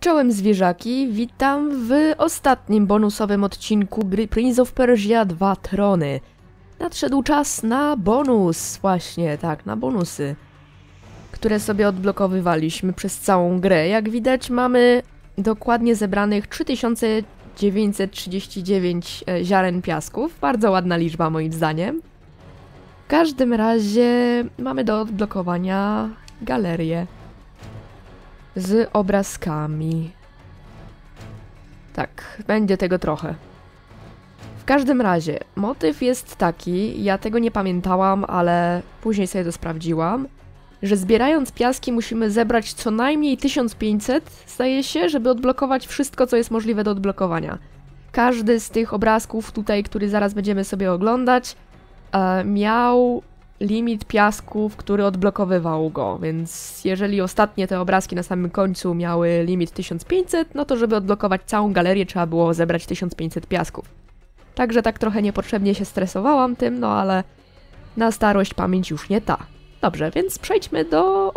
Czołem zwierzaki, witam w ostatnim bonusowym odcinku gry Prince of Persia 2 Trony. Nadszedł czas na bonus, właśnie tak, na bonusy, które sobie odblokowywaliśmy przez całą grę. Jak widać mamy dokładnie zebranych 3939 e, ziaren piasków, bardzo ładna liczba moim zdaniem. W każdym razie mamy do odblokowania galerię z obrazkami. Tak, będzie tego trochę. W każdym razie, motyw jest taki, ja tego nie pamiętałam, ale później sobie to sprawdziłam, że zbierając piaski musimy zebrać co najmniej 1500, zdaje się, żeby odblokować wszystko, co jest możliwe do odblokowania. Każdy z tych obrazków tutaj, który zaraz będziemy sobie oglądać, e, miał limit piasków, który odblokowywał go, więc jeżeli ostatnie te obrazki na samym końcu miały limit 1500, no to żeby odblokować całą galerię trzeba było zebrać 1500 piasków. Także tak trochę niepotrzebnie się stresowałam tym, no ale na starość pamięć już nie ta. Dobrze, więc przejdźmy do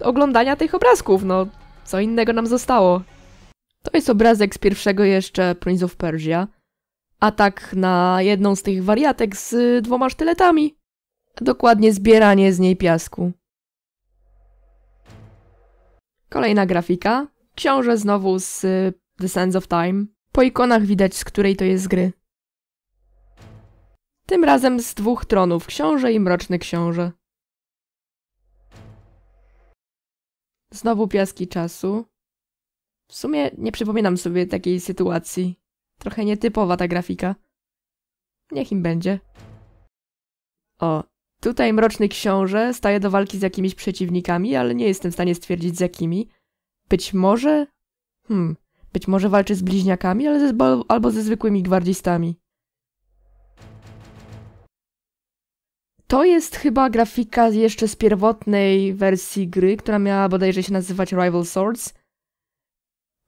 oglądania tych obrazków, no co innego nam zostało. To jest obrazek z pierwszego jeszcze Prince of Persia. Atak na jedną z tych wariatek z dwoma sztyletami dokładnie zbieranie z niej piasku. Kolejna grafika. Książę znowu z The Sands of Time. Po ikonach widać, z której to jest gry. Tym razem z dwóch tronów, książę i mroczny książę. Znowu piaski czasu. W sumie nie przypominam sobie takiej sytuacji. Trochę nietypowa ta grafika. Niech im będzie. O, Tutaj mroczny książę staje do walki z jakimiś przeciwnikami, ale nie jestem w stanie stwierdzić z jakimi. Być może... Hmm, być może walczy z bliźniakami ale ze, albo ze zwykłymi gwardzistami. To jest chyba grafika jeszcze z pierwotnej wersji gry, która miała bodajże się nazywać Rival Swords.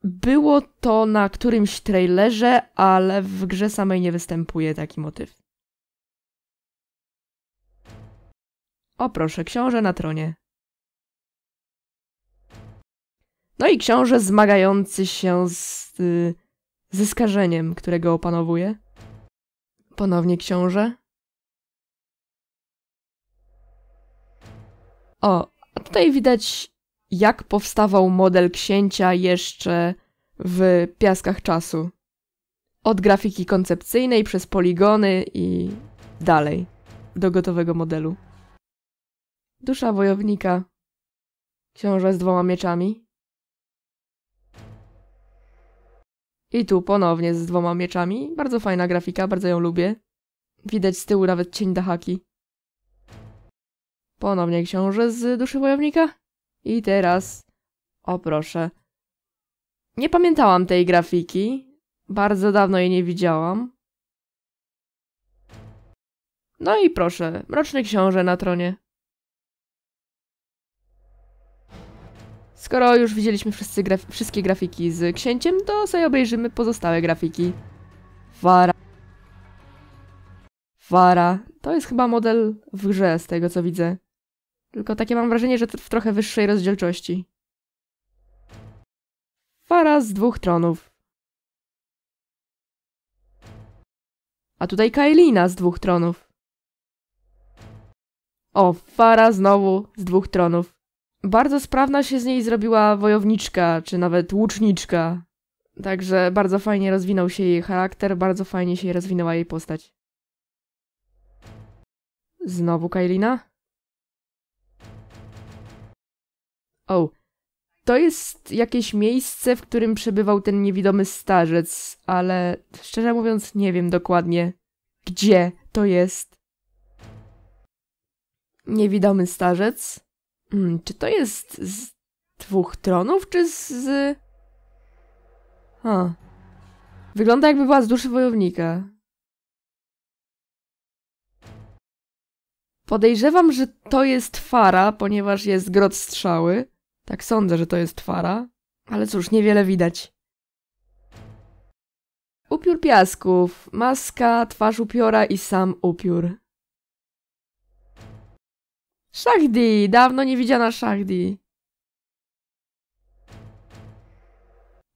Było to na którymś trailerze, ale w grze samej nie występuje taki motyw. O proszę, książę na tronie. No i książę zmagający się z... Y, ze skażeniem, którego opanowuje. Ponownie książę. O, a tutaj widać, jak powstawał model księcia jeszcze w piaskach czasu. Od grafiki koncepcyjnej przez poligony i dalej do gotowego modelu. Dusza wojownika. Książę z dwoma mieczami. I tu ponownie z dwoma mieczami. Bardzo fajna grafika, bardzo ją lubię. Widać z tyłu nawet cień dachaki. Ponownie książę z duszy wojownika. I teraz... O proszę. Nie pamiętałam tej grafiki. Bardzo dawno jej nie widziałam. No i proszę, mroczny książę na tronie. Skoro już widzieliśmy graf wszystkie grafiki z księciem, to sobie obejrzymy pozostałe grafiki. Fara. Fara. To jest chyba model w grze, z tego co widzę. Tylko takie mam wrażenie, że w trochę wyższej rozdzielczości. Fara z dwóch tronów. A tutaj Kailina z dwóch tronów. O, Fara znowu z dwóch tronów bardzo sprawna się z niej zrobiła wojowniczka, czy nawet łuczniczka. Także bardzo fajnie rozwinął się jej charakter, bardzo fajnie się rozwinęła jej postać. Znowu Kailina? O, oh. to jest jakieś miejsce, w którym przebywał ten niewidomy starzec, ale szczerze mówiąc nie wiem dokładnie, gdzie to jest. Niewidomy starzec? Hmm, czy to jest z dwóch tronów, czy z... Ha. Wygląda jakby była z duszy wojownika. Podejrzewam, że to jest Fara, ponieważ jest grot strzały. Tak sądzę, że to jest Fara. Ale cóż, niewiele widać. Upiór piasków. Maska, twarz upiora i sam upiór. Szachdi! Dawno nie widziana Szachdi.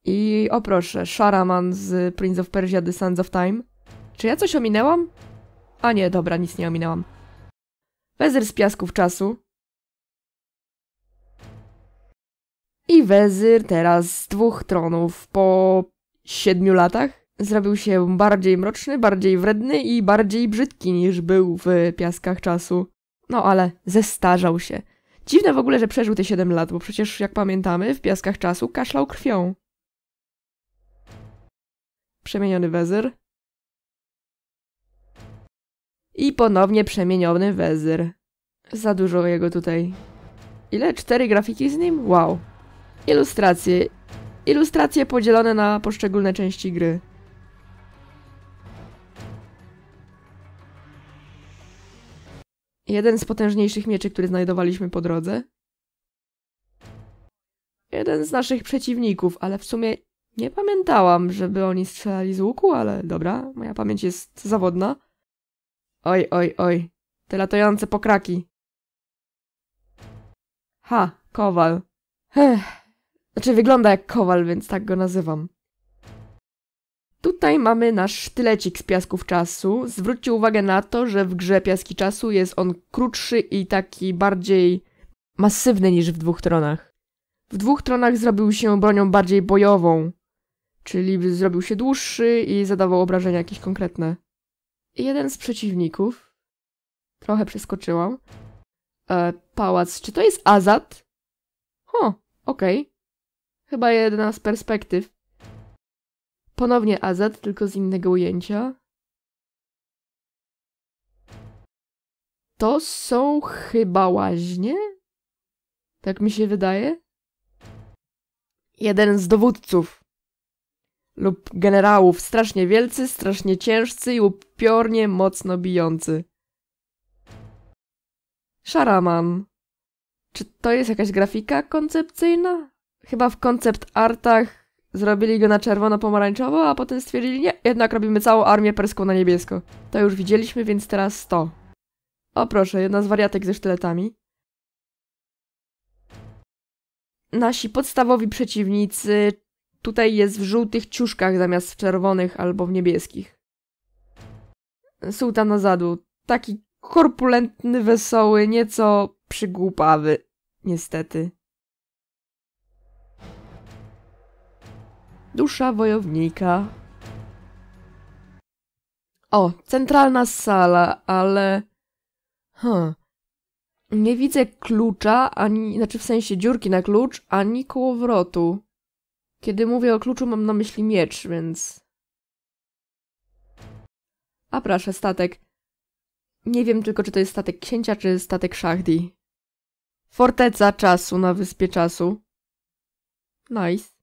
I oproszę, Sharaman z Prince of Persia The Sands of Time. Czy ja coś ominęłam? A nie, dobra, nic nie ominęłam. Wezyr z Piasków Czasu. I Wezyr teraz z dwóch tronów po siedmiu latach zrobił się bardziej mroczny, bardziej wredny i bardziej brzydki niż był w Piaskach Czasu. No ale zestarzał się. Dziwne w ogóle, że przeżył te 7 lat, bo przecież jak pamiętamy, w piaskach czasu kaszlał krwią. Przemieniony wezyr. I ponownie przemieniony wezyr. Za dużo jego tutaj. Ile? Cztery grafiki z nim? Wow. Ilustracje. Ilustracje podzielone na poszczególne części gry. Jeden z potężniejszych mieczy, który znajdowaliśmy po drodze. Jeden z naszych przeciwników, ale w sumie nie pamiętałam, żeby oni strzelali z łuku, ale dobra, moja pamięć jest zawodna. Oj, oj, oj, te latające pokraki. Ha, kowal. Heh. Znaczy wygląda jak kowal, więc tak go nazywam. Tutaj mamy nasz sztylecik z piasków czasu. Zwróćcie uwagę na to, że w grze piaski czasu jest on krótszy i taki bardziej masywny niż w dwóch tronach. W dwóch tronach zrobił się bronią bardziej bojową, czyli zrobił się dłuższy i zadawał obrażenia jakieś konkretne. Jeden z przeciwników, trochę przeskoczyłam, e, pałac, czy to jest Azad? Ho, okej. Okay. Chyba jedna z perspektyw. Ponownie Azad, tylko z innego ujęcia. To są chyba łaźnie? Tak mi się wydaje. Jeden z dowódców lub generałów, strasznie wielcy, strasznie ciężcy i upiornie mocno bijący. Szaraman. Czy to jest jakaś grafika koncepcyjna? Chyba w koncept artach Zrobili go na czerwono-pomarańczowo, a potem stwierdzili, nie, jednak robimy całą armię perską na niebiesko. To już widzieliśmy, więc teraz to. O proszę, jedna z wariatek ze sztyletami. Nasi podstawowi przeciwnicy tutaj jest w żółtych ciuszkach zamiast w czerwonych albo w niebieskich. Sułtan Azadu. Taki korpulentny, wesoły, nieco przygłupawy. Niestety. Dusza wojownika. O, centralna sala, ale... Huh. Nie widzę klucza, ani... Znaczy w sensie dziurki na klucz, ani kołowrotu. Kiedy mówię o kluczu, mam na myśli miecz, więc... A proszę, statek. Nie wiem tylko, czy to jest statek księcia, czy statek szachdi. Forteca czasu na wyspie czasu. Nice.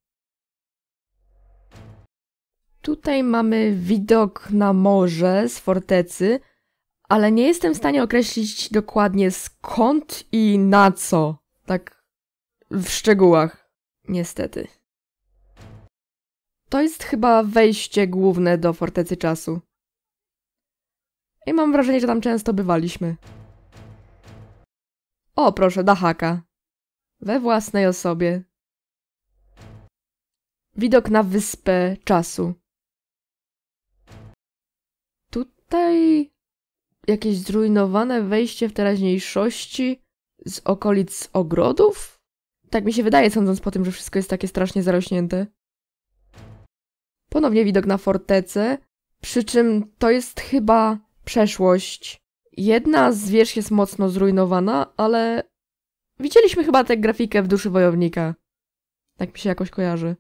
Tutaj mamy widok na morze z fortecy, ale nie jestem w stanie określić dokładnie skąd i na co. Tak w szczegółach, niestety. To jest chyba wejście główne do fortecy czasu. I mam wrażenie, że tam często bywaliśmy. O, proszę, Dahaka. We własnej osobie. Widok na wyspę czasu tutaj jakieś zrujnowane wejście w teraźniejszości z okolic ogrodów? Tak mi się wydaje, sądząc po tym, że wszystko jest takie strasznie zarośnięte. Ponownie widok na fortece przy czym to jest chyba przeszłość. Jedna z wież jest mocno zrujnowana, ale widzieliśmy chyba tę grafikę w duszy wojownika. Tak mi się jakoś kojarzy.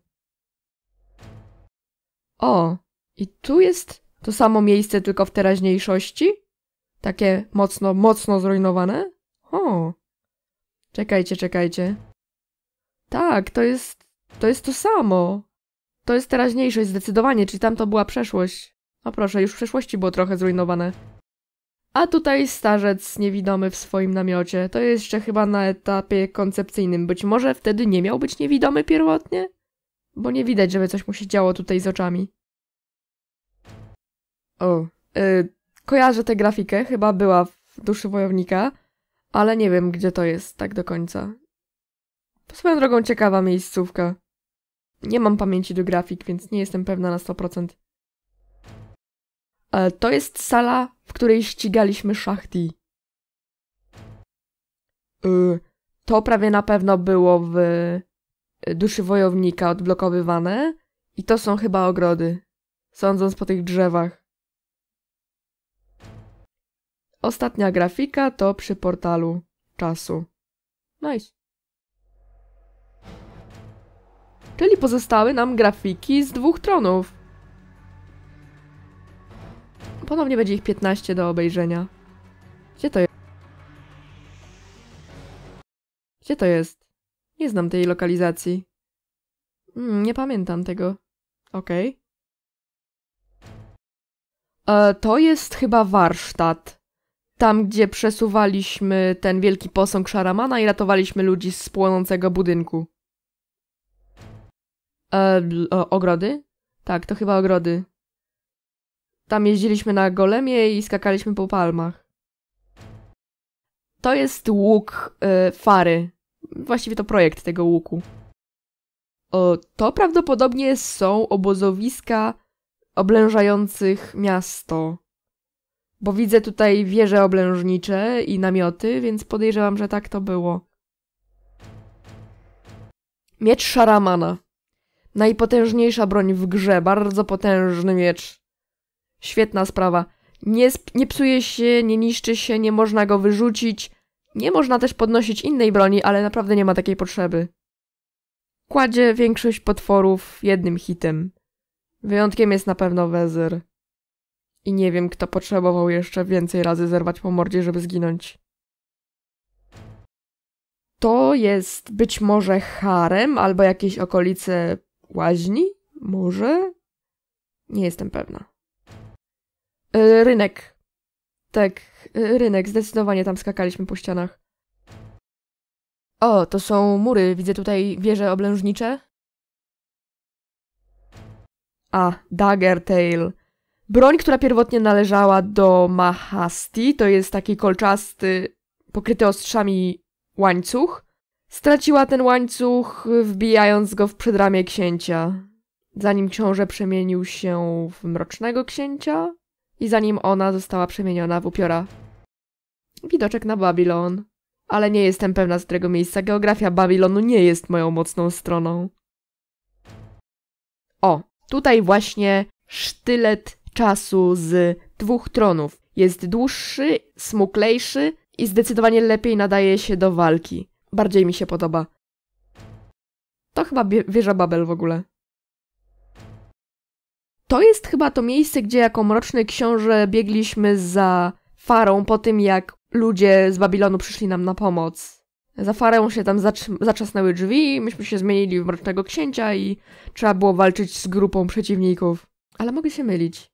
O, i tu jest to samo miejsce, tylko w teraźniejszości? Takie mocno, mocno zrujnowane? O. Czekajcie, czekajcie. Tak, to jest... To jest to samo. To jest teraźniejszość zdecydowanie, czyli tam to była przeszłość. O no proszę, już w przeszłości było trochę zrujnowane. A tutaj starzec niewidomy w swoim namiocie. To jest jeszcze chyba na etapie koncepcyjnym. Być może wtedy nie miał być niewidomy pierwotnie? Bo nie widać, żeby coś mu się działo tutaj z oczami. O, y, kojarzę tę grafikę, chyba była w duszy wojownika, ale nie wiem, gdzie to jest tak do końca. Swoją drogą ciekawa miejscówka. Nie mam pamięci do grafik, więc nie jestem pewna na 100%. E, to jest sala, w której ścigaliśmy szachty. E, to prawie na pewno było w e, duszy wojownika odblokowywane i to są chyba ogrody, sądząc po tych drzewach. Ostatnia grafika to przy portalu czasu. Nice. Czyli pozostały nam grafiki z dwóch tronów. Ponownie będzie ich 15 do obejrzenia. Gdzie to jest? Gdzie to jest? Nie znam tej lokalizacji. Mm, nie pamiętam tego. Okej. Okay. E, to jest chyba warsztat tam gdzie przesuwaliśmy ten wielki posąg Szaramana i ratowaliśmy ludzi z płonącego budynku. E, o, ogrody? Tak, to chyba ogrody. Tam jeździliśmy na golemie i skakaliśmy po palmach. To jest łuk e, fary. Właściwie to projekt tego łuku. O, to prawdopodobnie są obozowiska oblężających miasto. Bo widzę tutaj wieże oblężnicze i namioty, więc podejrzewam, że tak to było. Miecz Szaramana. Najpotężniejsza broń w grze, bardzo potężny miecz. Świetna sprawa. Nie, nie psuje się, nie niszczy się, nie można go wyrzucić. Nie można też podnosić innej broni, ale naprawdę nie ma takiej potrzeby. Kładzie większość potworów jednym hitem. Wyjątkiem jest na pewno wezyr. I nie wiem, kto potrzebował jeszcze więcej razy zerwać po mordzie, żeby zginąć. To jest być może harem albo jakieś okolice łaźni? Może? Nie jestem pewna. E, rynek. Tak, e, rynek. Zdecydowanie tam skakaliśmy po ścianach. O, to są mury. Widzę tutaj wieże oblężnicze. A, Dagger Tail. Broń, która pierwotnie należała do Mahasti, to jest taki kolczasty, pokryty ostrzami łańcuch. Straciła ten łańcuch, wbijając go w przedramię księcia. Zanim książę przemienił się w mrocznego księcia i zanim ona została przemieniona w upiora. Widoczek na Babilon. Ale nie jestem pewna z którego miejsca. Geografia Babilonu nie jest moją mocną stroną. O, tutaj właśnie sztylet czasu z dwóch tronów. Jest dłuższy, smuklejszy i zdecydowanie lepiej nadaje się do walki. Bardziej mi się podoba. To chyba wieża Babel w ogóle. To jest chyba to miejsce, gdzie jako mroczny książę biegliśmy za farą po tym, jak ludzie z Babilonu przyszli nam na pomoc. Za farą się tam zatrzasnęły drzwi, myśmy się zmienili w mrocznego księcia i trzeba było walczyć z grupą przeciwników. Ale mogę się mylić.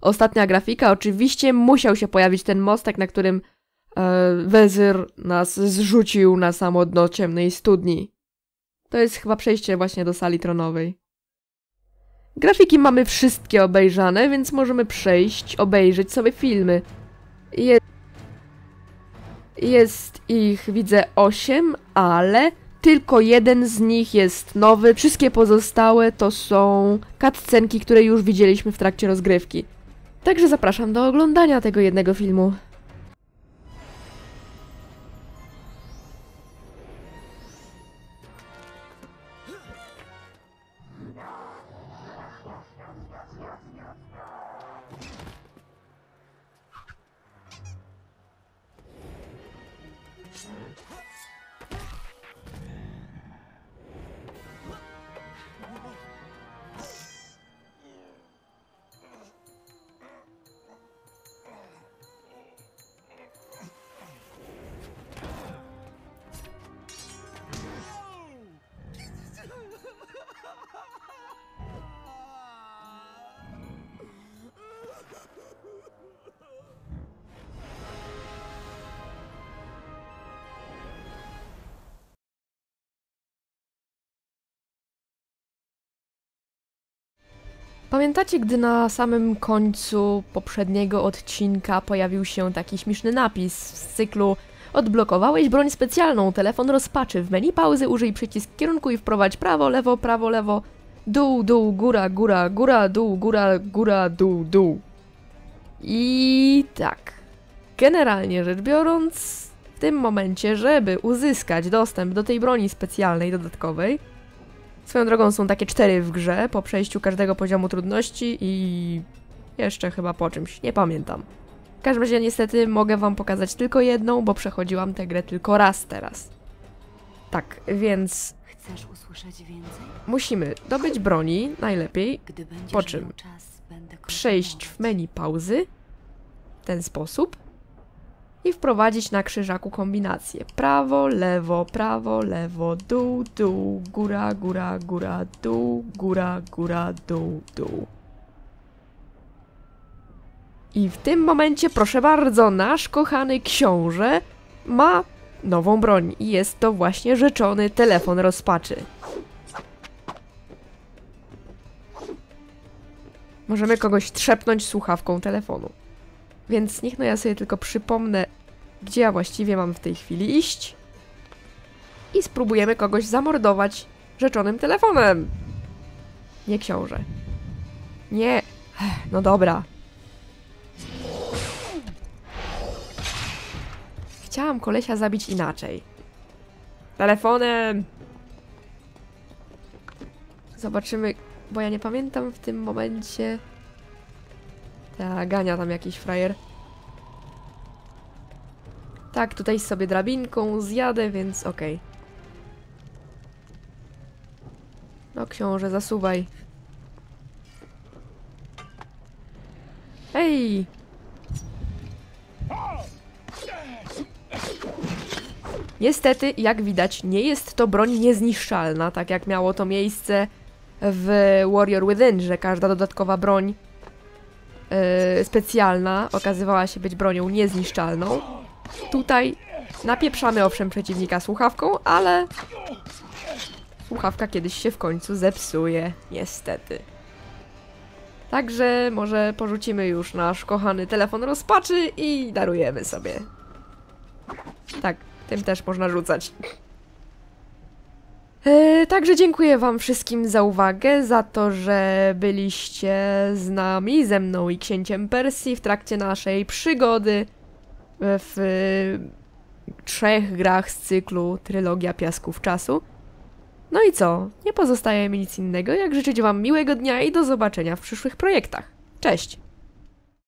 Ostatnia grafika, oczywiście musiał się pojawić ten mostek, na którym e, wezyr nas zrzucił na samo dno ciemnej studni. To jest chyba przejście właśnie do sali tronowej. Grafiki mamy wszystkie obejrzane, więc możemy przejść, obejrzeć sobie filmy. Je jest ich, widzę, 8, ale tylko jeden z nich jest nowy. Wszystkie pozostałe to są cutscenki, które już widzieliśmy w trakcie rozgrywki. Także zapraszam do oglądania tego jednego filmu. Pamiętacie, gdy na samym końcu poprzedniego odcinka pojawił się taki śmieszny napis z cyklu Odblokowałeś broń specjalną, telefon rozpaczy, w menu pauzy użyj przycisk kierunku i wprowadź prawo, lewo, prawo, lewo, dół, dół, góra, góra, góra, dół, góra, góra, dół, dół. I tak. Generalnie rzecz biorąc, w tym momencie, żeby uzyskać dostęp do tej broni specjalnej dodatkowej, Swoją drogą są takie cztery w grze po przejściu każdego poziomu trudności i jeszcze chyba po czymś, nie pamiętam. W każdym razie niestety mogę wam pokazać tylko jedną, bo przechodziłam tę grę tylko raz teraz. Tak, więc... Chcesz usłyszeć więcej? Musimy dobyć broni, najlepiej, po czym czas, przejść w menu pauzy, w ten sposób, i wprowadzić na krzyżaku kombinację. Prawo, lewo, prawo, lewo, dół, dół, góra, góra, góra, dół, góra, góra, dół, dół. I w tym momencie, proszę bardzo, nasz kochany książę ma nową broń i jest to właśnie rzeczony telefon rozpaczy. Możemy kogoś trzepnąć słuchawką telefonu. Więc niech no ja sobie tylko przypomnę, gdzie ja właściwie mam w tej chwili iść. I spróbujemy kogoś zamordować rzeczonym telefonem. Nie książę. Nie. No dobra. Chciałam kolesia zabić inaczej. Telefonem! Zobaczymy, bo ja nie pamiętam w tym momencie... Ta, e, gania tam jakiś frajer. Tak, tutaj sobie drabinką zjadę, więc okej. Okay. No książę, zasuwaj. Ej! Niestety, jak widać, nie jest to broń niezniszczalna, tak jak miało to miejsce w Warrior Within, że każda dodatkowa broń yy, specjalna okazywała się być bronią niezniszczalną. Tutaj napieprzamy owszem przeciwnika słuchawką, ale słuchawka kiedyś się w końcu zepsuje, niestety. Także może porzucimy już nasz kochany telefon rozpaczy i darujemy sobie. Tak, tym też można rzucać. E, także dziękuję Wam wszystkim za uwagę, za to, że byliście z nami, ze mną i księciem Persji w trakcie naszej przygody w trzech grach z cyklu Trylogia Piasków Czasu. No i co? Nie pozostaje mi nic innego, jak życzyć Wam miłego dnia i do zobaczenia w przyszłych projektach. Cześć!